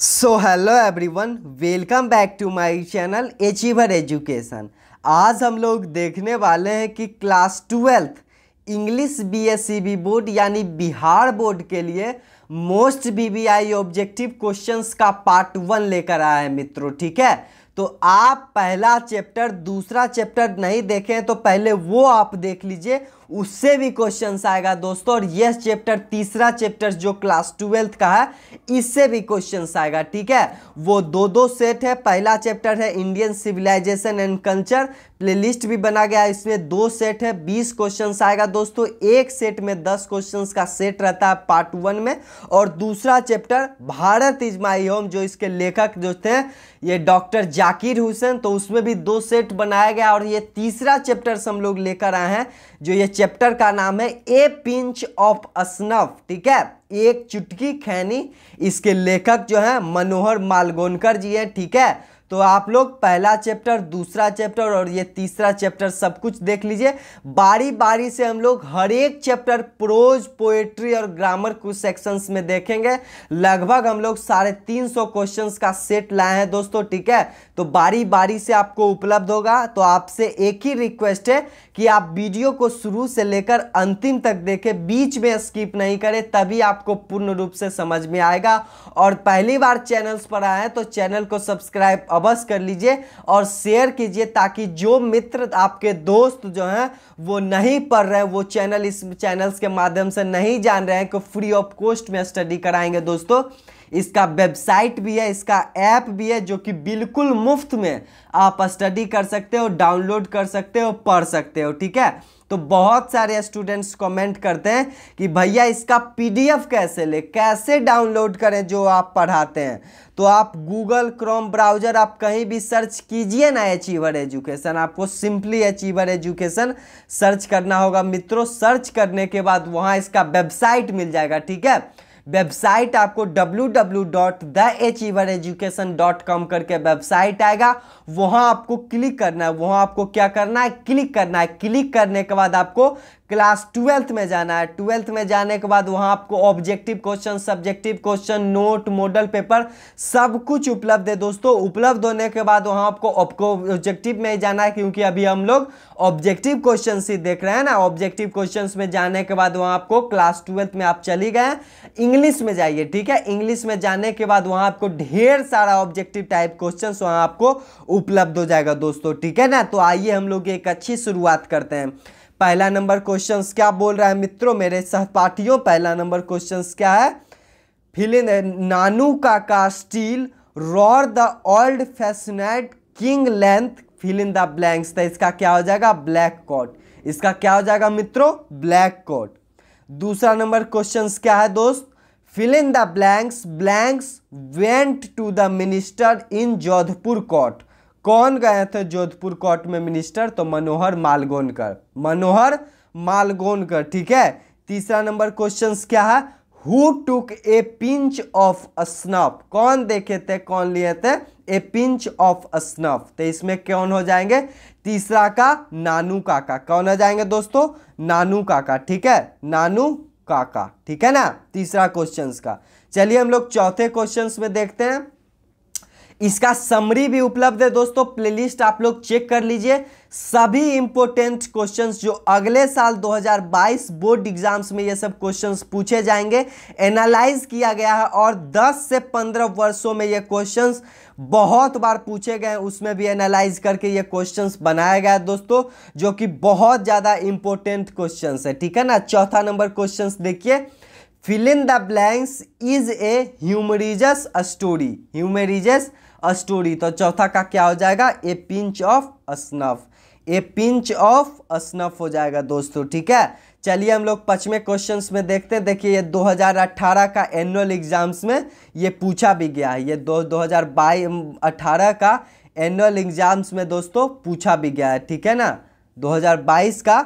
so hello everyone welcome back to my channel achiever education आज हम लोग देखने वाले हैं कि class twelfth English B board यानी बिहार बोर्ड के लिए मोस्ट बीबीआई ऑब्जेक्टिव क्वेश्चंस का पार्ट वन लेकर आया है मित्रों ठीक है तो आप पहला चैप्टर दूसरा चैप्टर नहीं देखें तो पहले वो आप देख लीजिए उससे भी क्वेश्चन आएगा दोस्तों और यह चैप्टर तीसरा चैप्टर जो क्लास ट्वेल्थ का है इससे भी क्वेश्चन आएगा ठीक है वो दो दो सेट है पहला चैप्टर है Indian civilisation and culture playlist भी बना गया है इसमें दो सेट है बीस क्वेश्चन आएगा दोस्तों एक सेट में दस क्वेश्चन का सेट रहता है पार्ट वन में और दूसरा chapter Bharat is my home जो इसके लेखक जो थे ये डॉक्टर जाकिर हुसैन तो उसमें भी दो सेट बनाया गया और ये तीसरा चैप्टर हम लोग लेकर आए हैं जो ये चैप्टर का नाम है ए पिंच ऑफ स्नफ ठीक है एक चुटकी खैनी इसके लेखक जो है मनोहर मालगोनकर जी है ठीक है तो आप लोग पहला चैप्टर दूसरा चैप्टर और ये तीसरा चैप्टर सब कुछ देख लीजिए बारी बारी से हम लोग हर एक चैप्टर प्रोज पोएट्री और ग्रामर कुछ सेक्शंस में देखेंगे लगभग हम लोग साढ़े तीन सौ क्वेश्चन का सेट लाए हैं दोस्तों ठीक है तो बारी बारी से आपको उपलब्ध होगा तो आपसे एक ही रिक्वेस्ट है कि आप वीडियो को शुरू से लेकर अंतिम तक देखें बीच में स्किप नहीं करें तभी आपको पूर्ण रूप से समझ में आएगा और पहली बार चैनल्स पर आए हैं तो चैनल को सब्सक्राइब अवश्य कर लीजिए और शेयर कीजिए ताकि जो मित्र आपके दोस्त जो हैं वो नहीं पढ़ रहे हैं वो चैनल इस चैनल्स के माध्यम से नहीं जान रहे हैं कि फ्री ऑफ कॉस्ट में स्टडी कराएंगे दोस्तों इसका वेबसाइट भी है इसका ऐप भी है जो कि बिल्कुल मुफ्त में आप स्टडी कर सकते हो डाउनलोड कर सकते हो पढ़ सकते हो ठीक है तो बहुत सारे स्टूडेंट्स कमेंट करते हैं कि भैया इसका पीडीएफ कैसे ले कैसे डाउनलोड करें जो आप पढ़ाते हैं तो आप गूगल क्रोम ब्राउज़र आप कहीं भी सर्च कीजिए ना अचीवर एजुकेशन आपको सिंपली अचीवर एजुकेशन सर्च करना होगा मित्रों सर्च करने के बाद वहाँ इसका वेबसाइट मिल जाएगा ठीक है वेबसाइट आपको www.theachievereducation.com करके वेबसाइट आएगा वहां आपको क्लिक करना है वहां आपको क्या करना है क्लिक करना है क्लिक करने के बाद आपको क्लास ट्वेल्थ में जाना है ट्वेल्थ में जाने के बाद वहाँ आपको objective question subjective question note model paper सब कुछ उपलब्ध है दोस्तों उपलब्ध होने के बाद वहाँ आपको ऑब्जेक्टिव में ही जाना है क्योंकि अभी हम लोग ऑब्जेक्टिव क्वेश्चन ही देख रहे हैं ना ऑब्जेक्टिव क्वेश्चन में जाने के बाद वहाँ आपको क्लास ट्वेल्थ में आप चली गए इंग्लिश में जाइए ठीक है इंग्लिश में जाने के बाद वहाँ आपको ढेर सारा ऑब्जेक्टिव टाइप क्वेश्चन वहाँ आपको उपलब्ध हो जाएगा दोस्तों ठीक है ना तो आइए हम लोग एक अच्छी शुरुआत करते हैं पहला नंबर क्वेश्चन क्या बोल रहा है मित्रों मेरे सहपाठियों पहला नंबर क्वेश्चन क्या है फिलिन Nanu Kaka still roar the old fashioned king length fill in the blanks तो इसका क्या हो जाएगा ब्लैक कोट इसका क्या हो जाएगा मित्रों ब्लैक कोट दूसरा नंबर क्वेश्चन क्या है दोस्त fill in the blanks blanks went to the minister in Jodhpur court कौन गए थे जोधपुर कोर्ट में मिनिस्टर तो मनोहर मालगोनकर मनोहर मालगोनकर ठीक है तीसरा नंबर क्वेश्चन क्या है who took a pinch of snuff कौन देखे थे कौन लिए थे ए पिंच ऑफ स्नफ तो इसमें कौन हो जाएंगे तीसरा का नानू काका कौन हो जाएंगे दोस्तों नानू काका ठीक है नानू काका ठीक है ना तीसरा क्वेश्चन का चलिए हम लोग चौथे क्वेश्चन में देखते हैं इसका समरी भी उपलब्ध है दोस्तों प्लेलिस्ट आप लोग चेक कर लीजिए सभी इंपोर्टेंट क्वेश्चंस जो अगले साल 2022 बोर्ड एग्जाम्स में ये सब क्वेश्चंस पूछे जाएंगे एनालाइज किया गया है और 10 से 15 वर्षों में ये क्वेश्चंस बहुत बार पूछे गए हैं उसमें भी एनालाइज करके ये क्वेश्चंस बनाया गया है दोस्तों जो कि बहुत ज़्यादा इंपॉर्टेंट क्वेश्चन है ठीक है ना चौथा नंबर क्वेश्चन देखिए filling the blanks is a humorous story humorous story तो चौथा का क्या हो जाएगा a pinch of snuff a pinch of snuff हो जाएगा दोस्तों ठीक है चलिए हम लोग पचवें क्वेश्चंस में देखते हैं देखिए ये 2018 का एनुअल एग्जाम्स में ये पूछा भी गया है ये दो दो हज़ार का एनुअल एग्जाम्स में दोस्तों पूछा भी गया है ठीक है ना 2022 का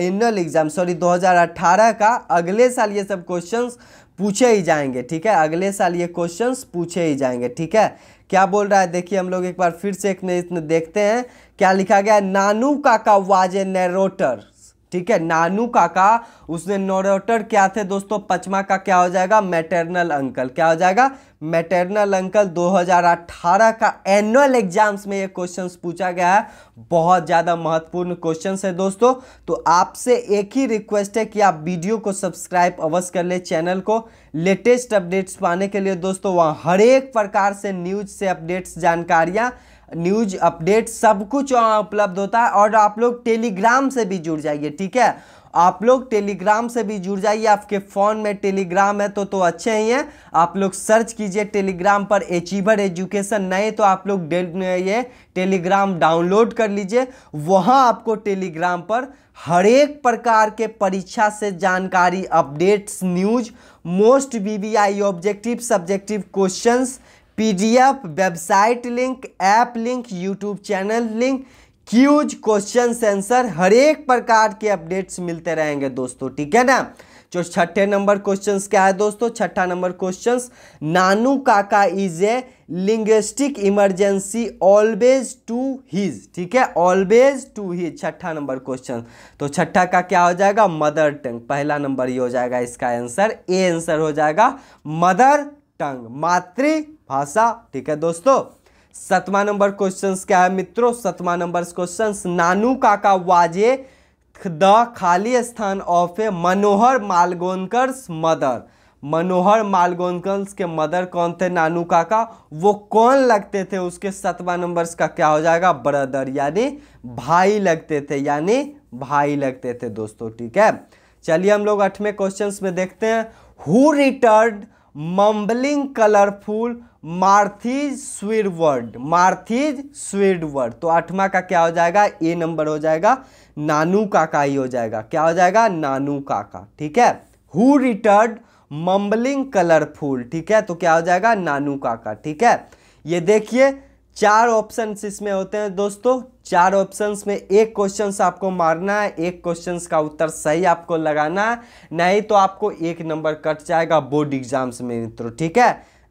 एनुअल एग्जाम सॉरी 2018 का अगले साल ये सब क्वेश्चंस पूछे ही जाएंगे ठीक है अगले साल ये क्वेश्चंस पूछे ही जाएंगे ठीक है क्या बोल रहा है देखिए हम लोग एक बार फिर से एक देखते हैं क्या लिखा गया है नानू काका वाज ए नैरोटर ठीक है नानू काका उसने नोरोटर क्या थे दोस्तों पचमा का क्या हो जाएगा मैटरनल अंकल क्या हो जाएगा मैटरनल अंकल 2018 का एनुअल एग्जाम्स में ये क्वेश्चंस पूछा गया है बहुत ज़्यादा महत्वपूर्ण क्वेश्चन है दोस्तों तो आपसे एक ही रिक्वेस्ट है कि आप वीडियो को सब्सक्राइब अवश्य कर ले चैनल को लेटेस्ट अपडेट्स पाने के लिए दोस्तों वहाँ हर एक प्रकार से न्यूज से अपडेट्स जानकारियाँ न्यूज अपडेट सब कुछ वहाँ उपलब्ध होता है और आप लोग टेलीग्राम से भी जुड़ जाइए ठीक है आप लोग टेलीग्राम से भी जुड़ जाइए आपके फ़ोन में टेलीग्राम है तो तो अच्छे ही हैं आप लोग सर्च कीजिए टेलीग्राम पर एचीवर एजुकेशन नए तो आप लोग ये टेलीग्राम डाउनलोड कर लीजिए वहाँ आपको टेलीग्राम पर हर एक प्रकार के परीक्षा से जानकारी updates news most VVI objective subjective questions PDF website link app link YouTube channel link quiz question answer हर एक प्रकार के अपडेट्स मिलते रहेंगे दोस्तों ठीक है ना जो छठे नंबर क्वेश्चंस क्या है दोस्तों छठा number questions Nanu Kaka is a linguistic emergency always to his ठीक है ऑलवेज टू हिज छठा नंबर क्वेश्चन तो छठा का क्या हो जाएगा मदर टंग पहला नंबर ये हो जाएगा इसका आंसर ए आंसर हो जाएगा मदर टंग मातृभाषा ठीक है दोस्तों सतवा नंबर क्वेश्चन क्या है मित्रों सतवा नंबर क्वेश्चंस नानू काका वाजे द खाली स्थान ऑफ ए मनोहर मालगोनकर मदर मनोहर मालगोनकर के मदर कौन थे नानू काका वो कौन लगते थे उसके सतवा नंबर्स का क्या हो जाएगा ब्रदर यानी भाई लगते थे यानी भाई लगते थे दोस्तों ठीक है चलिए हम लोग आठवें क्वेश्चन में देखते हैं who retired mumbling colourful Marathis swear word Marathis swear word तो आठवां का क्या हो जाएगा ए नंबर हो जाएगा नानू काका ही हो जाएगा क्या हो जाएगा नानू काका ठीक है हु रिटर्ड मम्बलिंग कलरफुल ठीक है तो क्या हो जाएगा नानू काका ठीक है ये देखिए चार ऑप्शंस इसमें होते हैं दोस्तों चार ऑप्शंस में एक क्वेश्चन आपको मारना है एक क्वेश्चन का उत्तर सही आपको लगाना है नहीं तो आपको एक नंबर कट जाएगा बोर्ड एग्जाम्स में मित्रों ठीक है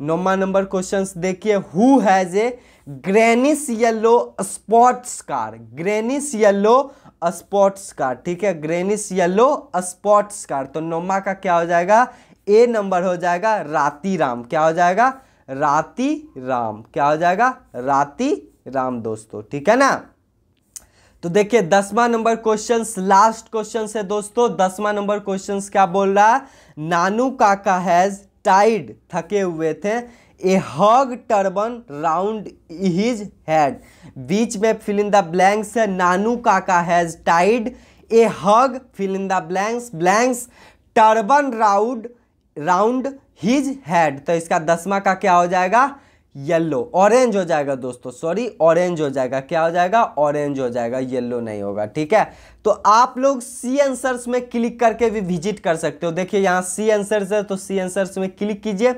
नौवा नंबर क्वेश्चंस देखिए who has a greenish yellow spots car greenish yellow spots car ठीक है ग्रेनिस येलो स्पॉट्स कार तो नौमा का क्या हो जाएगा ए नंबर हो जाएगा राती राम क्या हो जाएगा राति राम क्या हो जाएगा राति राम दोस्तों ठीक है ना तो देखिए दसवां नंबर क्वेश्चंस लास्ट क्वेश्चन है दोस्तों दसवां नंबर क्वेश्चंस क्या बोल रहा है नानू काका हैज टाइड थके हुए थे a hog turban round his head बीच में फिल इन द ब्लैंक्स है Nanu Kaka has tied a hog fill in the blanks blanks turban round round his head तो इसका दसवा का क्या हो जाएगा येल्लो ऑरेंज हो जाएगा दोस्तों सॉरी ऑरेंज हो जाएगा क्या हो जाएगा ऑरेंज हो जाएगा येल्लो नहीं होगा ठीक है तो आप लोग सी एंसर्स में क्लिक करके भी विजिट कर सकते हो देखिए यहाँ सी एंसर्स है तो सी एंसर्स में क्लिक कीजिए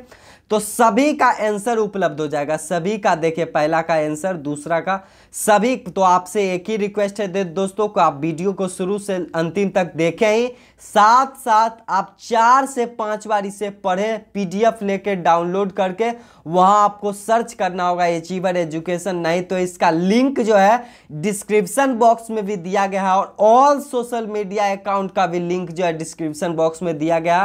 तो सभी का आंसर उपलब्ध हो जाएगा सभी का देखिए पहला का आंसर दूसरा का सभी तो आपसे एक ही रिक्वेस्ट है दोस्तों को आप वीडियो को शुरू से अंतिम तक देखें ही साथ साथ आप चार से पाँच बार इसे पढ़ें पीडीएफ लेके डाउनलोड करके वहां आपको सर्च करना होगा एचीवर एजुकेशन नहीं तो इसका लिंक जो है डिस्क्रिप्सन बॉक्स में भी दिया गया है और ऑल सोशल मीडिया अकाउंट का भी लिंक जो है डिस्क्रिप्शन बॉक्स में दिया गया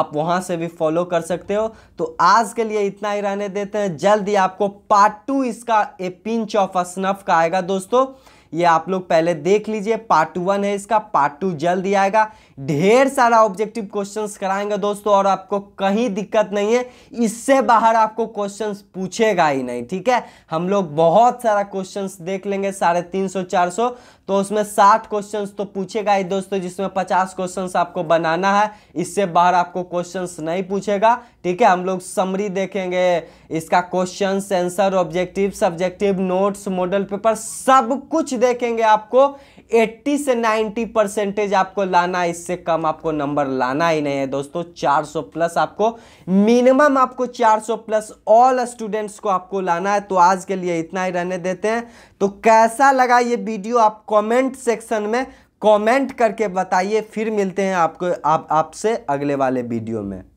आप वहां से भी फॉलो कर सकते हो तो आज के लिए इतना ही रहने देते हैं जल्द ही आपको पार्ट टू इसका ए पिंच ऑफ असनफ का आएगा दोस्तों ये आप लोग पहले देख लीजिए पार्ट टू वन है इसका पार्ट टू जल्द ही आएगा ढेर सारा ऑब्जेक्टिव क्वेश्चंस कराएंगे दोस्तों और आपको कहीं दिक्कत नहीं है इससे बाहर आपको क्वेश्चंस पूछेगा ही नहीं ठीक है हम लोग बहुत सारा क्वेश्चंस देख लेंगे साढ़े तीन सौ चार सौ तो उसमें साठ क्वेश्चन तो पूछेगा ही दोस्तों जिसमें पचास क्वेश्चन आपको बनाना है इससे बाहर आपको क्वेश्चन नहीं पूछेगा ठीक है हम लोग समरी देखेंगे इसका question answer objective subjective notes model paper सब कुछ देखेंगे आपको 80 से 90 परसेंटेज आपको लाना इससे कम आपको नंबर लाना ही नहीं है दोस्तों 400 प्लस आपको मिनिमम आपको 400 प्लस ऑल स्टूडेंट्स को आपको लाना है तो आज के लिए इतना ही रहने देते हैं तो कैसा लगा ये वीडियो आपको कमेंट सेक्शन में कमेंट करके बताइए फिर मिलते हैं आपको आप आपसे अगले वाले वीडियो में